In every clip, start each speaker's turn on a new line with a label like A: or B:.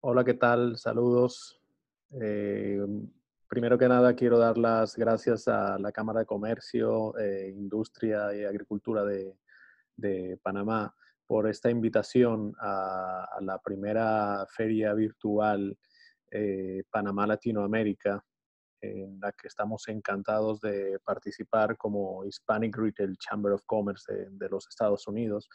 A: Hola, ¿qué tal? Saludos. Eh, primero que nada, quiero dar las gracias a la Cámara de Comercio, eh, Industria y Agricultura de, Panamá por esta invitación a, la primera feria virtual eh, Panamá Latinoamérica, en la que estamos encantados de participar como Hispanic Retail Chamber of Commerce de los Estados Unidos.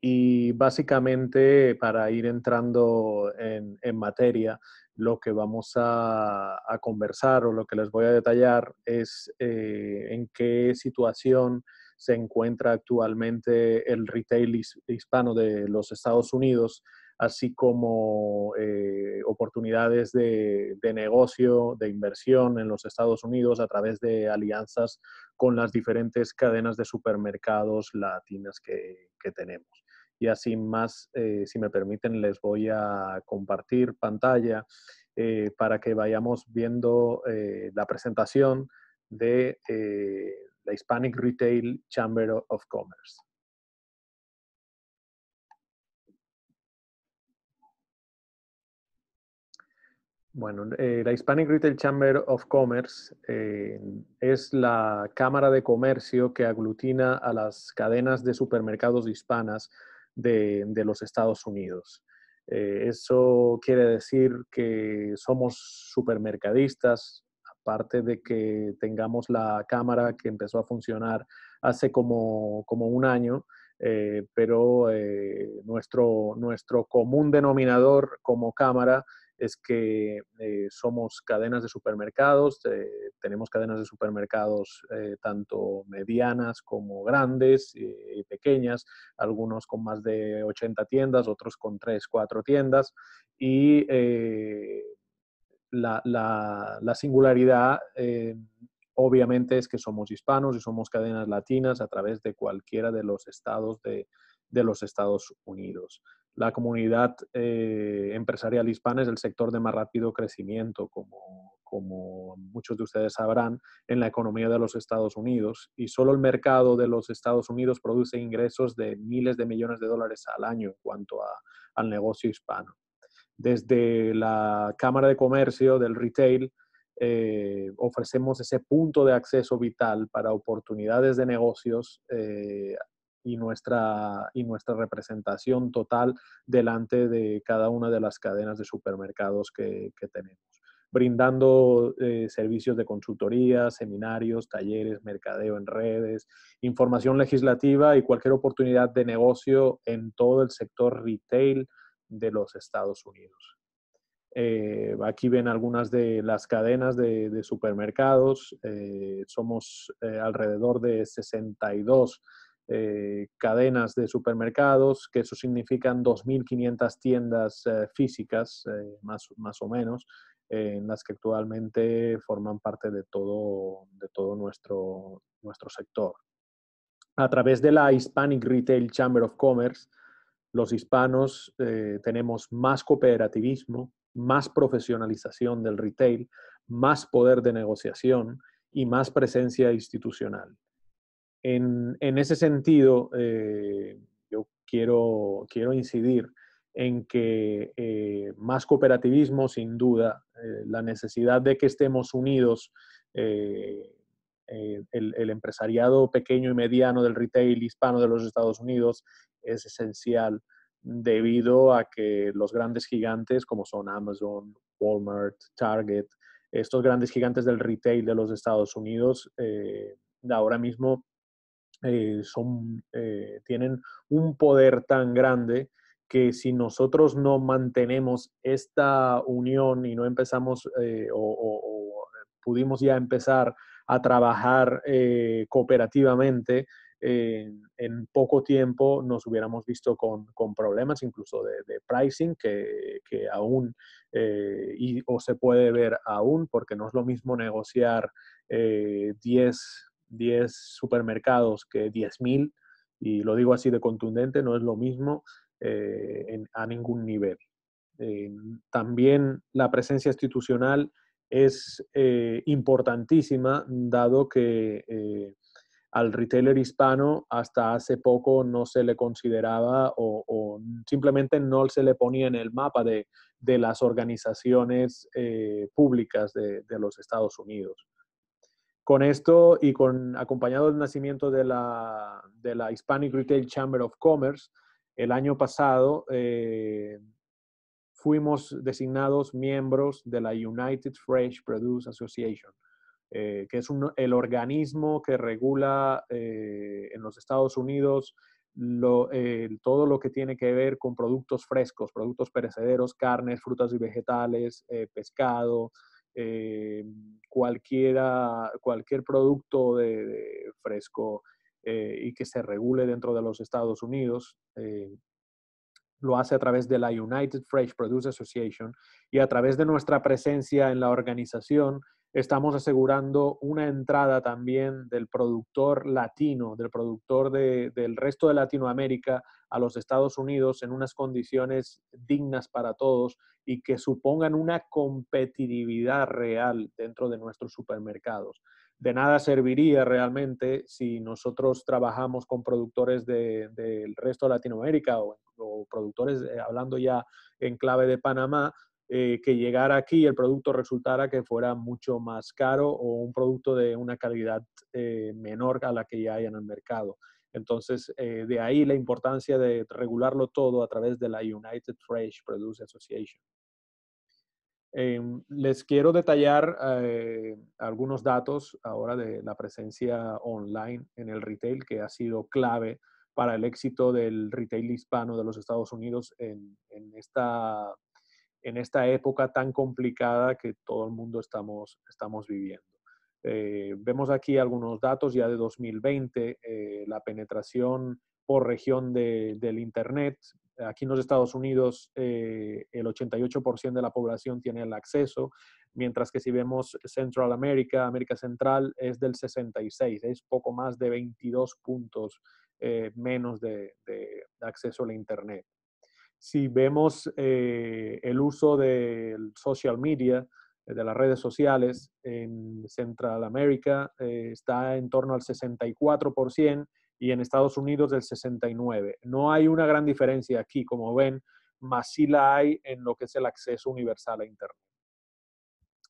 A: Y básicamente, para ir entrando en, materia, lo que vamos a, conversar o lo que les voy a detallar es eh, en qué situación se encuentra actualmente el retail hispano de los Estados Unidos, así como eh, oportunidades de, negocio, de inversión en los Estados Unidos a través de alianzas con las diferentes cadenas de supermercados latinas que tenemos y así más, eh, si me permiten, les voy a compartir pantalla eh, para que vayamos viendo eh, la presentación de la Hispanic Retail Chamber of Commerce. Bueno, la Hispanic Retail Chamber of Commerce es la cámara de comercio que aglutina a las cadenas de supermercados hispanas de, los Estados Unidos. Eh, eso quiere decir que somos supermercadistas, aparte de que tengamos la cámara que empezó a funcionar hace como, un año, eh, pero eh, nuestro, nuestro común denominador como cámara es que eh, somos cadenas de supermercados, eh, tenemos cadenas de supermercados eh, tanto medianas como grandes y pequeñas, algunos con más de 80 tiendas, otros con 3, 4 tiendas. Y la, singularidad obviamente es que somos hispanos y somos cadenas latinas a través de cualquiera de los estados de los Estados Unidos la comunidad eh, empresarial hispana es el sector de más rápido crecimiento, como, como, muchos de ustedes sabrán, en la economía de los Estados Unidos. Y solo el mercado de los Estados Unidos produce ingresos de miles de millones de dólares al año en cuanto al negocio hispano. Desde la Cámara de Comercio del Retail, eh, ofrecemos ese punto de acceso vital para oportunidades de negocios eh, y nuestra, y nuestra representación total delante de cada una de las cadenas de supermercados que, que tenemos brindando eh, servicios de consultoría, seminarios, talleres, mercadeo en redes, información legislativa y cualquier oportunidad de negocio en todo el sector retail de los Estados Unidos. Eh, aquí ven algunas de las cadenas de, supermercados. Eh, somos alrededor de 62 eh, cadenas de supermercados, que eso significan 2.500 tiendas eh, físicas, eh, más, más, o menos, en las que actualmente forman parte de todo, de todo nuestro, nuestro sector. A través de la Hispanic Retail Chamber of Commerce, los hispanos tenemos más cooperativismo, más profesionalización del retail, más poder de negociación y más presencia institucional. En, ese sentido, eh, yo quiero, quiero incidir en que eh, más cooperativismo, sin duda, eh, la necesidad de que estemos unidos, el, el, empresariado pequeño y mediano del retail hispano de los Estados Unidos es esencial debido a que los grandes gigantes como son Amazon, Walmart, Target, estos grandes gigantes del retail de los Estados Unidos ahora mismo eh, son, eh, tienen un poder tan grande que si nosotros no mantenemos esta unión y no empezamos eh, o, pudimos ya empezar a trabajar cooperativamente, en poco tiempo nos hubiéramos visto con, problemas incluso de, pricing que, aún o se puede ver aún porque no es lo mismo negociar 10 10 supermercados que 10.000, y lo digo así de contundente, no es lo mismo eh, a ningún nivel. Eh, también la presencia institucional es eh, importantísima, dado que al retailer hispano hasta hace poco no se le consideraba o, simplemente no se le ponía en el mapa de, las organizaciones públicas de, los Estados Unidos. Con esto y con acompañado del nacimiento de la, Hispanic Retail Chamber of Commerce, el año pasado eh, fuimos designados miembros de la United Fresh Produce Association, eh, que es el organismo que regula eh, en los Estados Unidos todo lo que tiene que ver con productos frescos, productos perecederos, carnes, frutas y vegetales, pescado, eh, cualquier producto de, fresco eh, y que se regule dentro de los Estados Unidos. Eh, lo hace a través de la United Fresh Produce Association y a través de nuestra presencia en la organización estamos asegurando una entrada también del productor latino, del productor del resto de Latinoamérica a los Estados Unidos en unas condiciones dignas para todos y que supongan una competitividad real dentro de nuestros supermercados. De nada serviría realmente si nosotros trabajamos con productores del resto de Latinoamérica o, productores, eh, hablando ya en clave de Panamá, eh, que llegara aquí el producto resultara que fuera mucho más caro o un producto de una calidad eh, menor a la que ya hay en el mercado. Entonces, eh, de ahí la importancia de regularlo todo a través de la United Fresh Produce Association. Em, les quiero detallar algunos datos ahora de la presencia online en el retail que ha sido clave para el éxito del retail hispano de los Estados Unidos en, en esta en esta época tan complicada que todo el mundo estamos, estamos viviendo. Eh, vemos aquí algunos datos ya de 2020, eh, la penetración por región del Internet. Aquí en los Estados Unidos eh, el 88% de la población tiene el acceso, mientras que si vemos Central America, América Central, es del 66, es poco más de 22 puntos menos de, de acceso a la Internet si vemos eh, el uso del social media, eh, de las redes sociales en Central America, eh, está en torno al 64% y en Estados Unidos del 69%. No hay una gran diferencia aquí, como ven, más sí la hay en lo que es el acceso universal a Internet.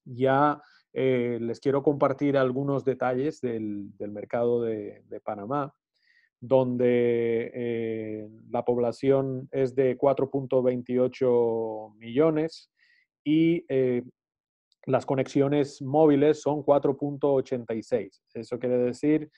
A: Ya les quiero compartir algunos detalles del, mercado de Panamá donde eh, la población es de 4.28 millones y eh, las conexiones móviles son 4.86. Eso quiere decir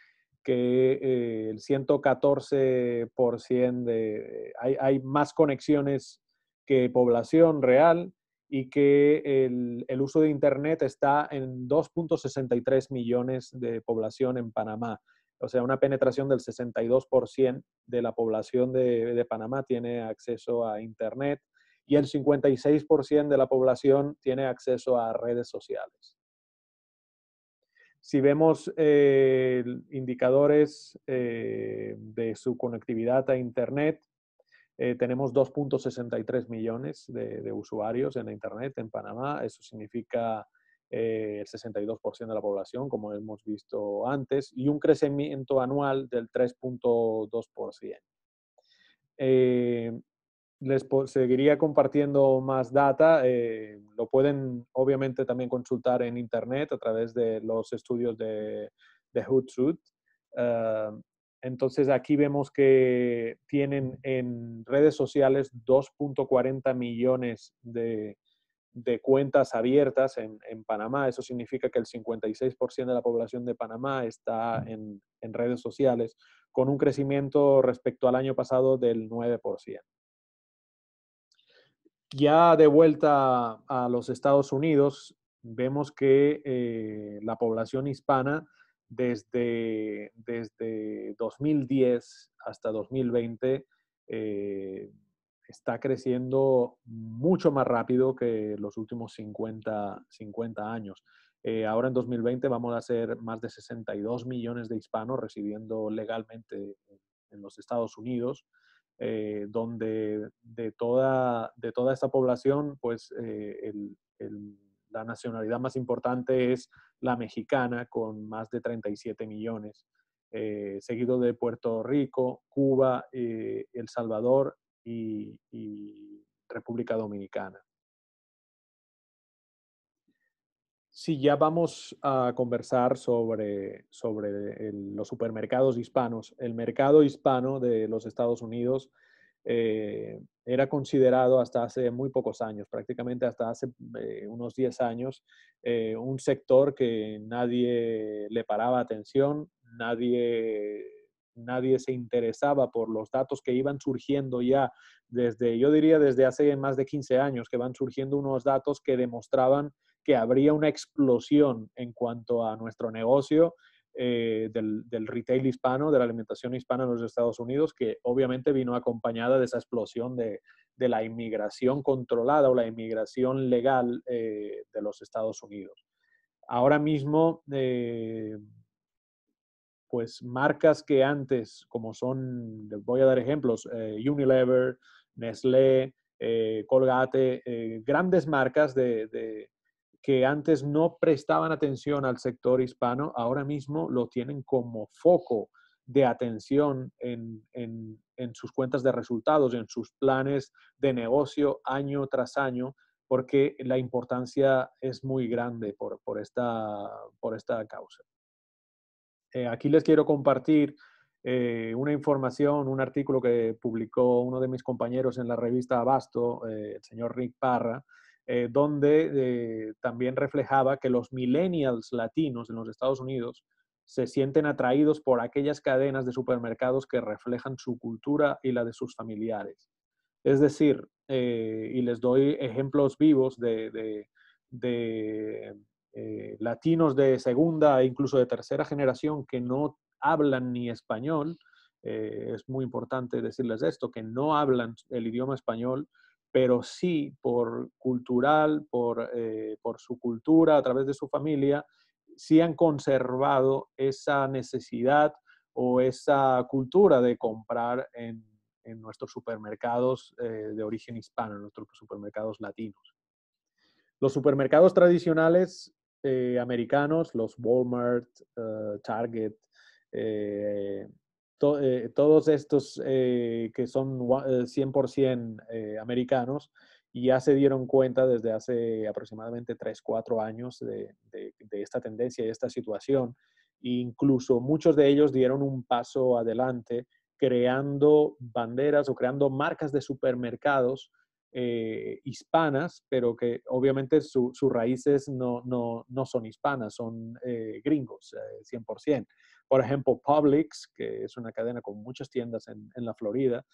A: que eh, el 114% de... Hay, más conexiones que población real y que el uso de Internet está en 2.63 millones de población en Panamá o sea, una penetración del 62% de la población de, Panamá tiene acceso a Internet y el 56% de la población tiene acceso a redes sociales. Si vemos eh, indicadores eh, de su conectividad a Internet, eh, tenemos 2.63 millones de usuarios en Internet en Panamá. Eso significa eh, el 62% de la población, como hemos visto antes, y un crecimiento anual del 3.2%. Eh, les seguiría compartiendo más data. Eh, lo pueden obviamente también consultar en Internet a través de los estudios de, de Hootsuite. Ah, entonces aquí vemos que tienen en redes sociales 2.40 millones de, de cuentas abiertas en, Panamá. Eso significa que el 56% de la población de Panamá está en, redes sociales, con un crecimiento respecto al año pasado del 9%. Ya de vuelta a los Estados Unidos, vemos que eh, la población hispana desde, desde 2010 hasta 2020 está creciendo mucho más rápido que los últimos 50, 50 años. Eh, ahora en 2020 vamos a ser más de 62 millones de hispanos residiendo legalmente en los Estados Unidos, eh, donde de toda, de toda esta población, pues eh, la nacionalidad más importante es la mexicana, con más de 37 millones, seguido de Puerto Rico, Cuba, El Salvador y, República Dominicana. Si ya vamos a conversar sobre, los supermercados hispanos, el mercado hispano de los Estados Unidos eh, era considerado hasta hace muy pocos años, prácticamente hasta hace eh, unos 10 años, eh, un sector que nadie le paraba atención, nadie nadie se interesaba por los datos que iban surgiendo ya desde, yo diría desde hace más de 15 años, que van surgiendo unos datos que demostraban que habría una explosión en cuanto a nuestro negocio eh, del, retail hispano, de la alimentación hispana en los Estados Unidos, que obviamente vino acompañada de esa explosión de, la inmigración controlada o la inmigración legal eh, de los Estados Unidos. Ahora mismo, eh, pues marcas que antes, como son, voy a dar ejemplos, eh, Unilever, Nestlé, eh, Colgate, eh, grandes marcas de, que antes no prestaban atención al sector hispano, ahora mismo lo tienen como foco de atención en, sus cuentas de resultados, en sus planes de negocio año tras año, porque la importancia es muy grande por, por esta causa. Eh, aquí les quiero compartir eh, una información, un artículo que publicó uno de mis compañeros en la revista Abasto, eh, el señor Rick Parra, donde también reflejaba que los millennials latinos en los Estados Unidos se sienten atraídos por aquellas cadenas de supermercados que reflejan su cultura y la de sus familiares. Es decir, y les doy ejemplos vivos de eh, latinos de segunda e incluso de tercera generación que no hablan ni español, eh, es muy importante decirles esto, que no hablan el idioma español, pero sí por cultural, eh, por, su cultura, a través de su familia, sí han conservado esa necesidad o esa cultura de comprar en, nuestros supermercados de origen hispano, en nuestros supermercados latinos. Los supermercados tradicionales eh, americanos, los Walmart, eh, Target, eh, todos estos que son 100% americanos, y ya se dieron cuenta desde hace aproximadamente 3, 4 años de, esta tendencia y esta situación. incluso muchos de ellos dieron un paso adelante creando banderas o creando marcas de supermercados eh, hispanas, pero que obviamente sus raíces no, son hispanas, son eh, gringos, 100%. Eh, por ejemplo, Publix, que es una cadena con muchas tiendas en, la Florida,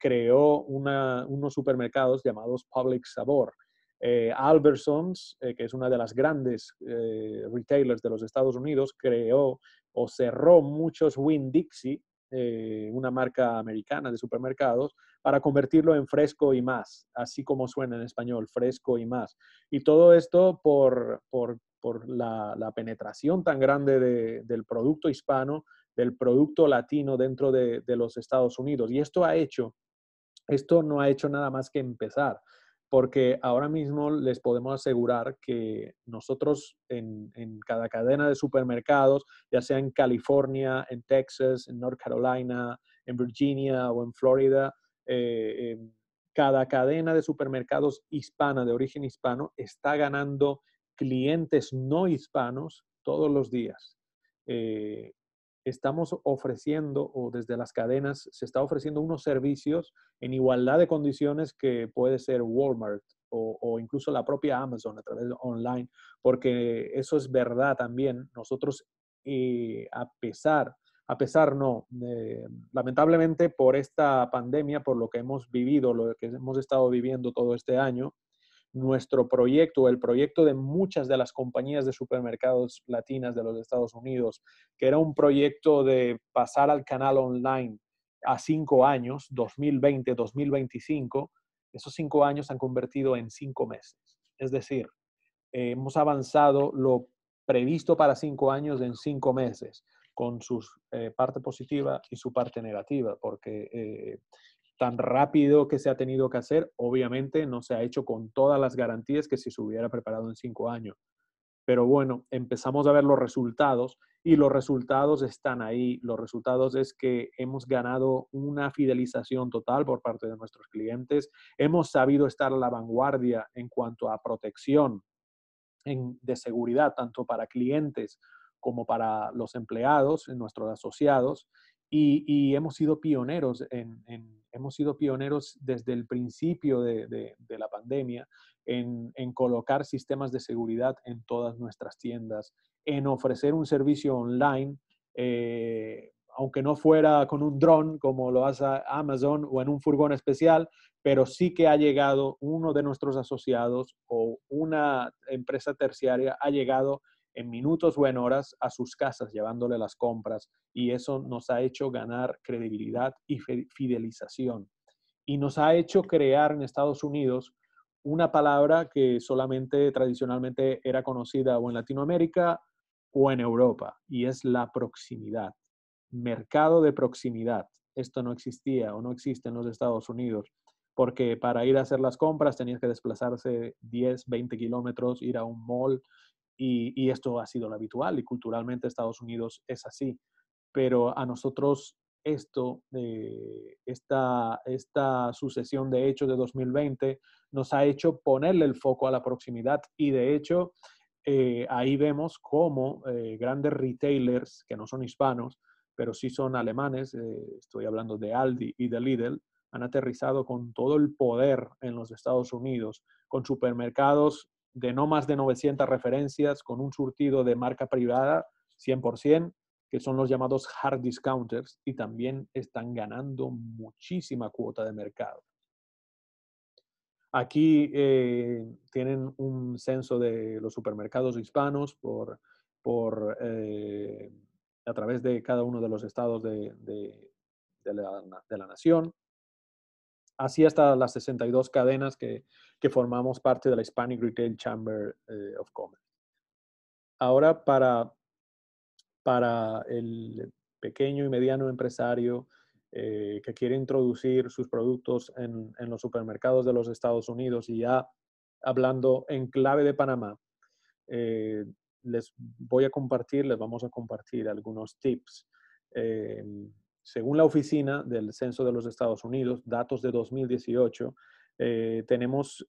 A: creó unos supermercados llamados Publix Sabor. Albertsons, que es una de las grandes retailers de los Estados Unidos, creó o cerró muchos Winn-Dixie eh, una marca americana de supermercados, para convertirlo en fresco y más, así como suena en español, fresco y más. Y todo esto por, la, penetración tan grande del producto hispano, del producto latino dentro de, de los Estados Unidos. Y esto ha hecho, esto no ha hecho nada más que empezar porque ahora mismo les podemos asegurar que nosotros en, cada cadena de supermercados, ya sea en California, en Texas, en North Carolina, en Virginia o en Florida, eh, em, cada cadena de supermercados hispana, de origen hispano, está ganando clientes no hispanos todos los días. Eh, estamos ofreciendo o desde las cadenas se está ofreciendo unos servicios en igualdad de condiciones que puede ser Walmart o, incluso la propia Amazon a través de online, porque eso es verdad también. Nosotros, eh, a pesar, a pesar no, eh, lamentablemente por esta pandemia, por lo que hemos vivido, lo que hemos estado viviendo todo este año, nuestro proyecto, el proyecto de muchas de las compañías de supermercados latinas de los Estados Unidos, que era un proyecto de pasar al canal online a cinco años, 2020, 2025, esos cinco años se han convertido en cinco meses. Es decir, hemos avanzado lo previsto para cinco años en cinco meses, con su eh, parte positiva y su parte negativa, porque eh, tan rápido que se ha tenido que hacer, obviamente no se ha hecho con todas las garantías que si se hubiera preparado en cinco años. Pero bueno, empezamos a ver los resultados y los resultados están ahí. Los resultados es que hemos ganado una fidelización total por parte de nuestros clientes. Hemos sabido estar a la vanguardia en cuanto a protección de seguridad, tanto para clientes como para los empleados, nuestros asociados, y, hemos sido pioneros hemos sido pioneros desde el principio de, la pandemia en, colocar sistemas de seguridad en todas nuestras tiendas, en ofrecer un servicio online, eh, aunque no fuera con un dron como lo hace Amazon o en un furgón especial, pero sí que ha llegado uno de nuestros asociados o una empresa terciaria ha llegado en minutos o en horas a sus casas llevándole las compras y eso nos ha hecho ganar credibilidad y fidelización. Y nos ha hecho crear en Estados Unidos una palabra que solamente tradicionalmente era conocida o en Latinoamérica o en Europa y es la proximidad. Mercado de proximidad. Esto no existía o no existe en los Estados Unidos porque para ir a hacer las compras tenías que desplazarse 10, 20 kilómetros, ir a un mall y, esto ha sido lo habitual y culturalmente Estados Unidos es así. Pero a nosotros esto, eh, esta, esta sucesión de hechos de 2020 nos ha hecho ponerle el foco a la proximidad y de hecho eh, ahí vemos cómo eh, grandes retailers que no son hispanos, pero sí son alemanes, estoy hablando de Aldi y de Lidl, han aterrizado con todo el poder en los Estados Unidos, con supermercados de no más de 900 referencias con un surtido de marca privada 100%, que son los llamados hard discounters y también están ganando muchísima cuota de mercado. Aquí eh, tienen un censo de los supermercados hispanos por, por, eh, a través de cada uno de los estados la, de la nación así hasta las 62 cadenas que, que formamos parte de la Hispanic Retail Chamber eh, of Commerce. Ahora, para, para el pequeño y mediano empresario eh, que quiere introducir sus productos en, los supermercados de los Estados Unidos y ya hablando en clave de Panamá, eh, les voy a compartir, les vamos a compartir algunos tips según la oficina del Censo de los Estados Unidos, datos de 2018, eh, tenemos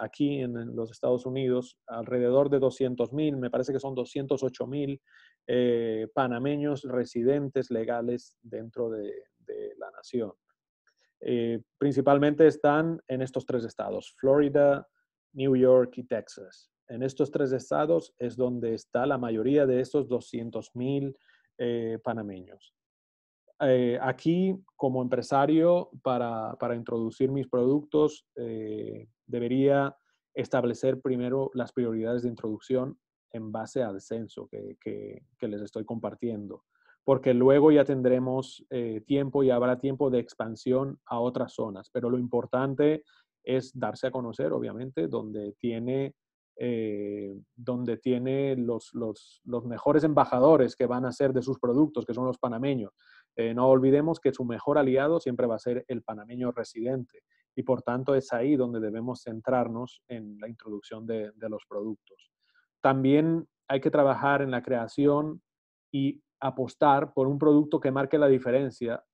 A: aquí en los Estados Unidos alrededor de mil, me parece que son 208.000 mil eh, panameños residentes legales dentro de, la nación. Eh, principalmente están en estos tres estados, Florida, New York y Texas. En estos tres estados es donde está la mayoría de estos 200.000 panameños. Eh, aquí, como empresario, para, para introducir mis productos, eh, debería establecer primero las prioridades de introducción en base al censo que, que, les estoy compartiendo, porque luego ya tendremos eh, tiempo y habrá tiempo de expansión a otras zonas, pero lo importante es darse a conocer, obviamente, donde tiene, donde tiene los, los, los, mejores embajadores que van a ser de sus productos, que son los panameños. Eh, no olvidemos que su mejor aliado siempre va a ser el panameño residente y por tanto es ahí donde debemos centrarnos en la introducción de, los productos. También hay que trabajar en la creación y apostar por un producto que marque la diferencia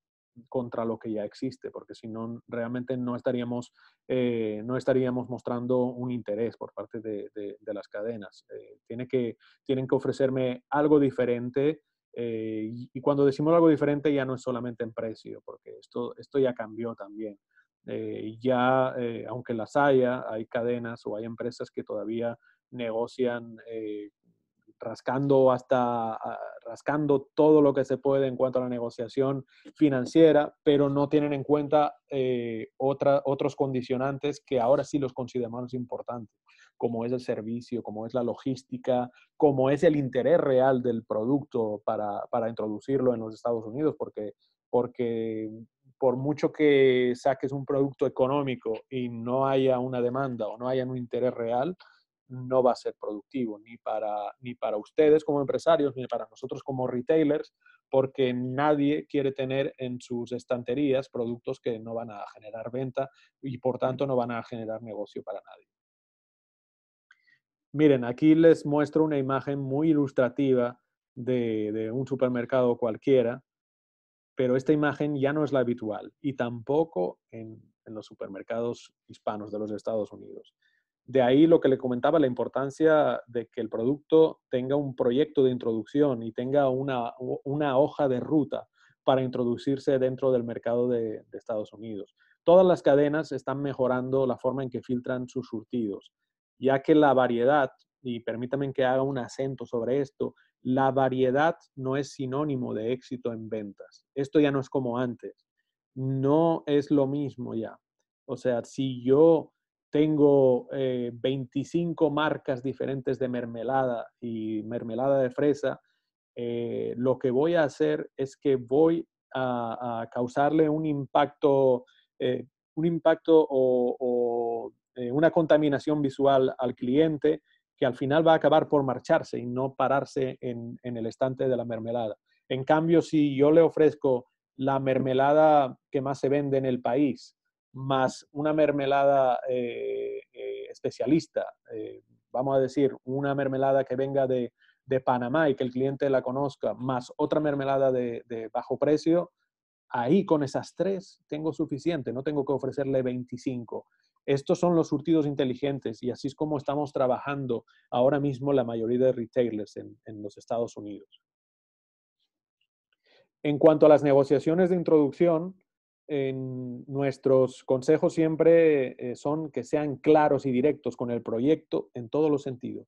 A: contra lo que ya existe, porque si no, realmente no estaríamos, eh, no estaríamos mostrando un interés por parte de, las cadenas. Eh, que, tienen que ofrecerme algo diferente eh, y, cuando decimos algo diferente ya no es solamente en precio, porque esto, ya cambió también. Eh, ya, eh, aunque las haya, hay cadenas o hay empresas que todavía negocian rascando hasta rascando todo lo que se puede en cuanto a la negociación financiera, pero no tienen en cuenta otros condicionantes que ahora sí los consideramos importantes cómo es el servicio, cómo es la logística, cómo es el interés real del producto para, introducirlo en los Estados Unidos, porque, porque por mucho que saques un producto económico y no haya una demanda o no haya un interés real, no va a ser productivo ni para, ni para ustedes como empresarios ni para nosotros como retailers, porque nadie quiere tener en sus estanterías productos que no van a generar venta y por tanto no van a generar negocio para nadie. Miren, aquí les muestro una imagen muy ilustrativa de, un supermercado cualquiera, pero esta imagen ya no es la habitual y tampoco en, los supermercados hispanos de los Estados Unidos. De ahí lo que le comentaba, la importancia de que el producto tenga un proyecto de introducción y tenga una, hoja de ruta para introducirse dentro del mercado de, Estados Unidos. Todas las cadenas están mejorando la forma en que filtran sus surtidos ya que la variedad, y permítanme que haga un acento sobre esto, la variedad no es sinónimo de éxito en ventas. Esto ya no es como antes. No es lo mismo ya. O sea, si yo tengo 25 eh, marcas diferentes de mermelada y mermelada de fresa, eh, lo que voy a hacer es que voy a, causarle un impacto, eh, un impacto o eh, una contaminación visual al cliente que al final va a acabar por marcharse y no pararse en, el estante de la mermelada. En cambio, si yo le ofrezco la mermelada que más se vende en el país, más una mermelada eh, eh, especialista, vamos a decir, una mermelada que venga de, Panamá y que el cliente la conozca, más otra mermelada de, de, bajo precio, ahí con esas tres tengo suficiente, no tengo que ofrecerle 25. Estos son los surtidos inteligentes y así es como estamos trabajando ahora mismo la mayoría de retailers en, en los Estados Unidos. En cuanto a las negociaciones de introducción, nuestros consejos siempre eh, son que sean claros y directos con el proyecto en todos los sentidos,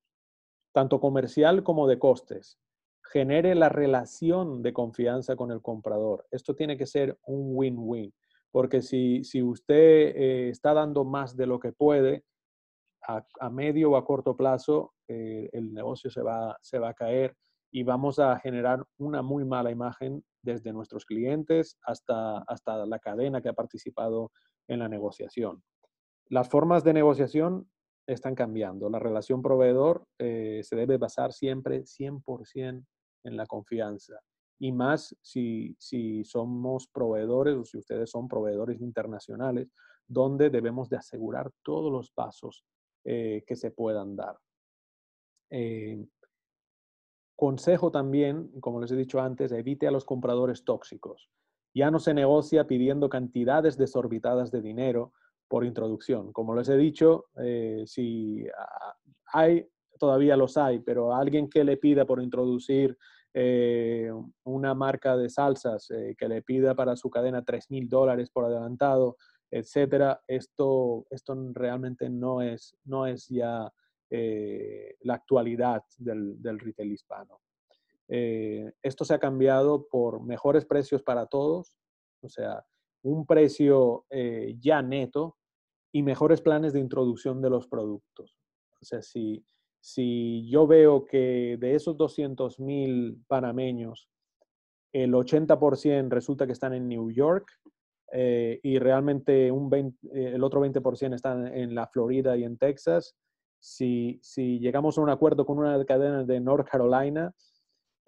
A: tanto comercial como de costes. Genere la relación de confianza con el comprador. Esto tiene que ser un win-win porque si, usted eh, está dando más de lo que puede, a, medio o a corto plazo, eh, el negocio se va, a caer y vamos a generar una muy mala imagen desde nuestros clientes hasta, hasta la cadena que ha participado en la negociación. Las formas de negociación están cambiando. La relación proveedor eh, se debe basar siempre 100% en la confianza y más si, si somos proveedores o si ustedes son proveedores internacionales, donde debemos de asegurar todos los pasos eh, que se puedan dar. Eh, consejo también, como les he dicho antes, evite a los compradores tóxicos. Ya no se negocia pidiendo cantidades desorbitadas de dinero por introducción. Como les he dicho, eh, si hay, todavía los hay, pero alguien que le pida por introducir eh, una marca de salsas eh, que le pida para su cadena 3,000 mil dólares por adelantado, etcétera, esto, esto realmente no es, no es ya eh, la actualidad del, del retail hispano. esto se ha cambiado por mejores precios para todos, o sea, un precio ya neto y mejores planes de introducción de los productos. O sea, si, si yo veo que de esos 200.000 panameños, el 80% resulta que están en New York eh, y realmente un eh, el otro 20% están en la Florida y en Texas, si, si, llegamos a un acuerdo con una cadena de North Carolina,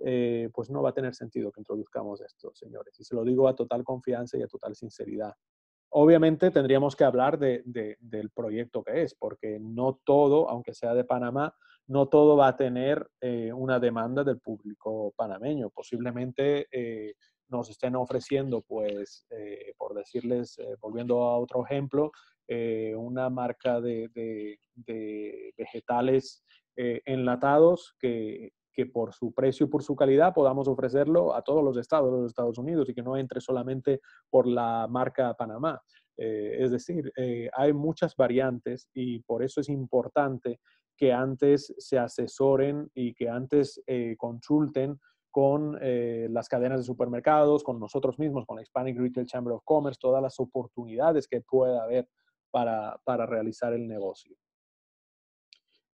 A: eh, pues no va a tener sentido que introduzcamos esto, señores. Y se lo digo a total confianza y a total sinceridad. Obviamente tendríamos que hablar de, del proyecto que es, porque no todo, aunque sea de Panamá, no todo va a tener eh, una demanda del público panameño. Posiblemente eh, nos estén ofreciendo, pues, eh, por decirles, volviendo a otro ejemplo, una marca de vegetales enlatados que que por su precio y por su calidad podamos ofrecerlo a todos los estados de los Estados Unidos y que no entre solamente por la marca Panamá. Eh, es decir, eh, hay muchas variantes y por eso es importante que antes se asesoren y que antes eh, consulten con las cadenas de supermercados, con nosotros mismos, con la Hispanic Retail Chamber of Commerce, todas las oportunidades que pueda haber para realizar el negocio.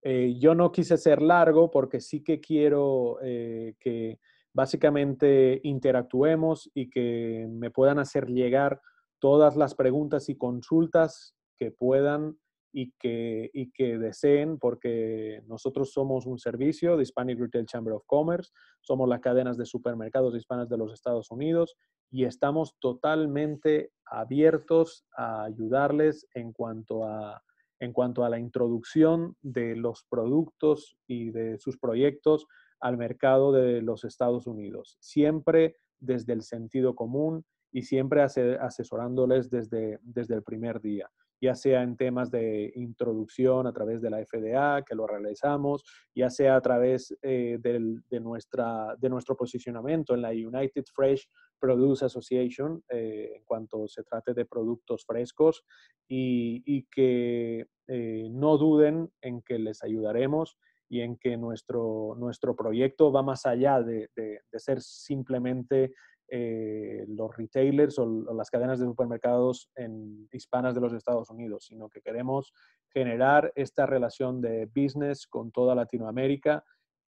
A: Eh, yo no quise ser largo porque sí que quiero eh, que básicamente interactuemos y que me puedan hacer llegar todas las preguntas y consultas que puedan y que, y que deseen, porque nosotros somos un servicio de Hispanic Retail Chamber of Commerce, somos las cadenas de supermercados hispanas de los Estados Unidos y estamos totalmente abiertos a ayudarles en cuanto a en cuanto a la introducción de los productos y de sus proyectos al mercado de los Estados Unidos, siempre desde el sentido común y siempre asesorándoles desde, desde el primer día ya sea en temas de introducción a través de la FDA, que lo realizamos, ya sea a través eh, de, nuestra, de nuestro posicionamiento en la United Fresh Produce Association, eh, en cuanto se trate de productos frescos, y, que eh, no duden en que les ayudaremos y en que nuestro, nuestro proyecto va más allá de ser simplemente eh, los retailers o, las cadenas de supermercados hispanas de los Estados Unidos, sino que queremos generar esta relación de business con toda Latinoamérica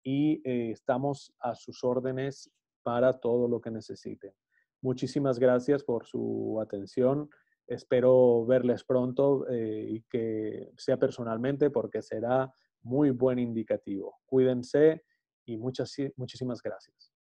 A: y eh, estamos a sus órdenes para todo lo que necesiten. Muchísimas gracias por su atención. Espero verles pronto eh, y que sea personalmente porque será muy buen indicativo. Cuídense y muchas, muchísimas gracias.